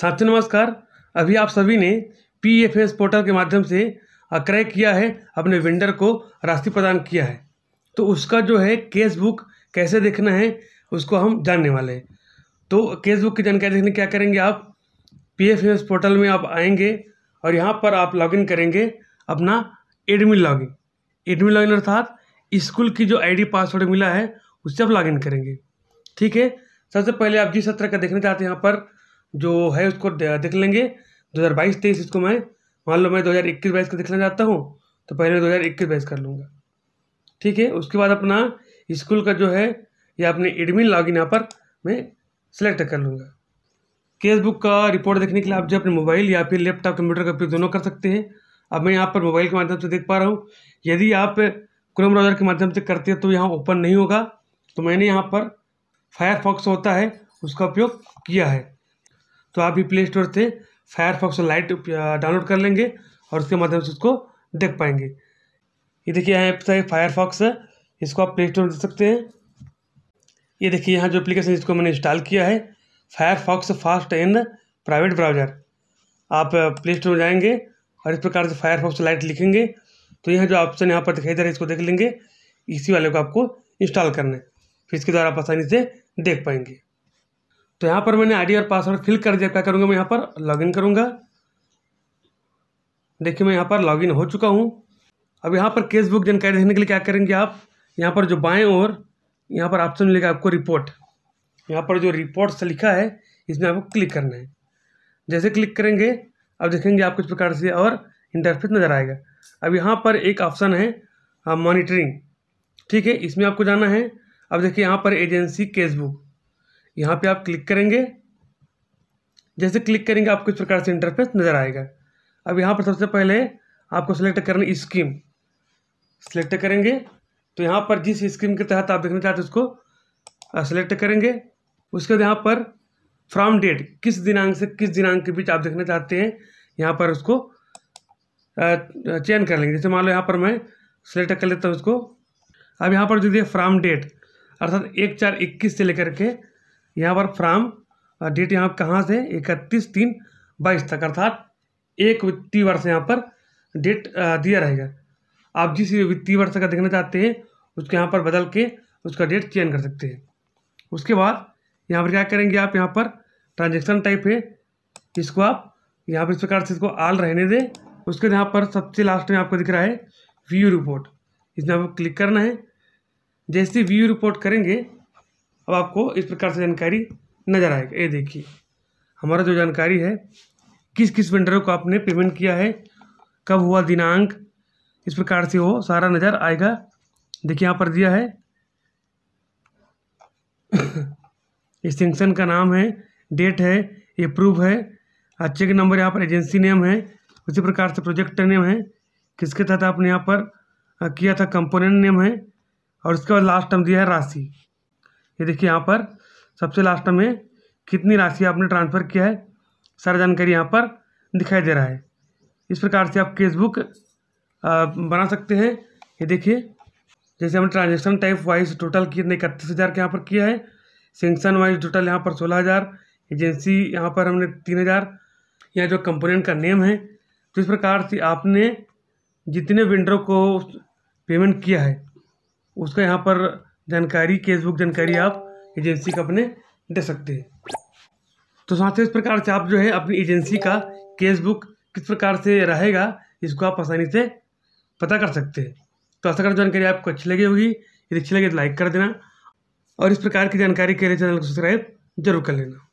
साथियों नमस्कार अभी आप सभी ने पी एफ एस पोर्टल के माध्यम से क्रय किया है अपने वेंडर को राशि प्रदान किया है तो उसका जो है केस बुक कैसे देखना है उसको हम जानने वाले हैं तो केस बुक की जानकारी देखने क्या करेंगे आप पी एफ एस पोर्टल में आप आएंगे और यहाँ पर आप लॉगिन करेंगे अपना एडमिन लॉगिन एडमिन लॉगिन अर्थात स्कूल की जो आईडी पासवर्ड मिला है उससे आप लॉगिन करेंगे ठीक है सबसे पहले आप जिस सत्र का देखना चाहते हैं यहाँ पर जो है उसको देख लेंगे दो हज़ार बाईस तेईस इसको मैं मान लो मैं दो हज़ार इक्कीस बाईस का देखना चाहता हूँ तो पहले दो हज़ार इक्कीस बाईस कर लूँगा ठीक है उसके बाद अपना स्कूल का जो है या अपने एडमिन लॉगिन यहाँ पर मैं सिलेक्ट कर लूँगा केस बुक का रिपोर्ट देखने के लिए आप जो अपने मोबाइल या फिर लैपटॉप कंप्यूटर का उपयोग दोनों कर सकते हैं अब मैं यहाँ पर मोबाइल के माध्यम से देख पा रहा हूँ यदि आप क्रोम ब्राउज़र के माध्यम से करते हैं तो यहाँ ओपन नहीं होगा तो मैंने यहाँ पर फायरफॉक्स होता है उसका उपयोग किया है तो आप भी प्ले स्टोर से फायरफॉक्स लाइट डाउनलोड कर लेंगे और उसके माध्यम से उसको देख पाएंगे ये देखिए यहाँ है फायरफॉक्स है इसको आप प्ले स्टोर देख सकते हैं ये देखिए यहाँ जो एप्लीकेशन जिसको मैंने इंस्टॉल किया है Firefox fast and private browser आप प्ले स्टोर में जाएंगे और इस प्रकार से फायरफॉक्स लाइट लिखेंगे तो यहाँ जो ऑप्शन यहाँ पर दिखाई दे रहा है इसको देख लेंगे इसी वाले को आपको इंस्टॉल करना है फिर इसके द्वारा आप आसानी से देख पाएंगे तो यहाँ पर मैंने आईडी और पासवर्ड फिल कर दिया क्या करूँगा मैं यहाँ पर लॉगिन करूँगा देखिए मैं यहाँ पर लॉगिन हो चुका हूँ अब यहाँ पर केस बुक जानकारी देखने के लिए क्या करेंगे आप यहाँ पर जो बाएँ और यहाँ पर ऑप्शन मिलेगा आपको रिपोर्ट यहाँ पर जो रिपोर्ट से लिखा है इसमें आपको क्लिक करना है जैसे क्लिक करेंगे अब देखेंगे आप कुछ प्रकार से और इंटरफेस नज़र आएगा अब यहाँ पर एक ऑप्शन है मॉनिटरिंग हाँ, ठीक है इसमें आपको जाना है अब देखिए यहाँ पर एजेंसी केसबुक यहाँ पे आप क्लिक करेंगे जैसे क्लिक करेंगे आपको इस प्रकार से इंटरफेस नज़र आएगा अब यहाँ पर सबसे पहले आपको सिलेक्ट करनी स्कीम सेलेक्ट करेंगे तो यहाँ पर जिस स्कीम के तहत आप देखना चाहते उसको सेलेक्ट करेंगे उसके बाद यहाँ पर फ्रॉम डेट किस दिनांक से किस दिनांक के बीच आप देखना चाहते हैं यहाँ पर उसको चेंज कर लेंगे जैसे मान लो यहाँ पर मैं सिलेक्ट कर लेता हूँ उसको अब यहाँ पर जो दिए फ्रॉम डेट अर्थात एक चार इक्कीस से लेकर के यहाँ पर फ्राम डेट यहाँ कहाँ से इकतीस तीन बाईस तक अर्थात एक वित्तीय वर्ष यहाँ पर डेट दिया रहेगा आप जिस वित्तीय वर्ष का देखना चाहते हैं उसके यहाँ पर बदल के उसका डेट चेंज कर सकते हैं उसके बाद यहाँ पर क्या करेंगे आप यहाँ पर ट्रांजेक्शन टाइप है इसको आप यहाँ पर इस प्रकार से इसको आल रहने दें उसके बाद यहाँ पर सबसे लास्ट में आपको दिख रहा है व्यू रिपोर्ट इसमें आपको क्लिक करना है जैसे व्यू रिपोर्ट करेंगे अब आपको इस प्रकार से जानकारी नज़र आएगा ये देखिए हमारा जो जानकारी है किस किस वेंडर को आपने पेमेंट किया है कब हुआ दिनांक इस प्रकार से वो सारा नज़र आएगा देखिए यहाँ पर दिया है एक्सटेंशन का नाम है डेट है अप्रूव है अच्छे के नंबर यहाँ पर एजेंसी नेम है उसी प्रकार से प्रोजेक्ट नेम है किसके तहत आपने यहाँ पर किया था कंपोनेंट नेम है और उसके बाद लास्ट टर्म दिया है राशि ये देखिए यहाँ पर सबसे लास्ट में कितनी राशि आपने ट्रांसफ़र किया है सारा जानकारी यहाँ पर दिखाई दे रहा है इस प्रकार से आप केसबुक बना सकते हैं ये देखिए जैसे हमने ट्रांजेक्शन टाइप वाइज टोटल कितने इकतीस हज़ार के यहाँ पर किया है सेंक्शन वाइज टोटल यहाँ पर सोलह हज़ार एजेंसी यहाँ पर हमने तीन हज़ार या जो कंपोनेंट का नेम है तो इस प्रकार से आपने जितने वेंडरों को पेमेंट किया है उसका यहाँ पर जानकारी केसबुक जानकारी आप एजेंसी का अपने दे सकते हैं तो साथ इस प्रकार से आप जो है अपनी एजेंसी का केसबुक किस प्रकार से रहेगा इसको आप आसानी से पता कर सकते हैं तो ऐसा कर जानकारी आपको अच्छी लगी होगी यदि अच्छी लगी तो लाइक कर देना और इस प्रकार की जानकारी के लिए चैनल को सब्सक्राइब जरूर कर लेना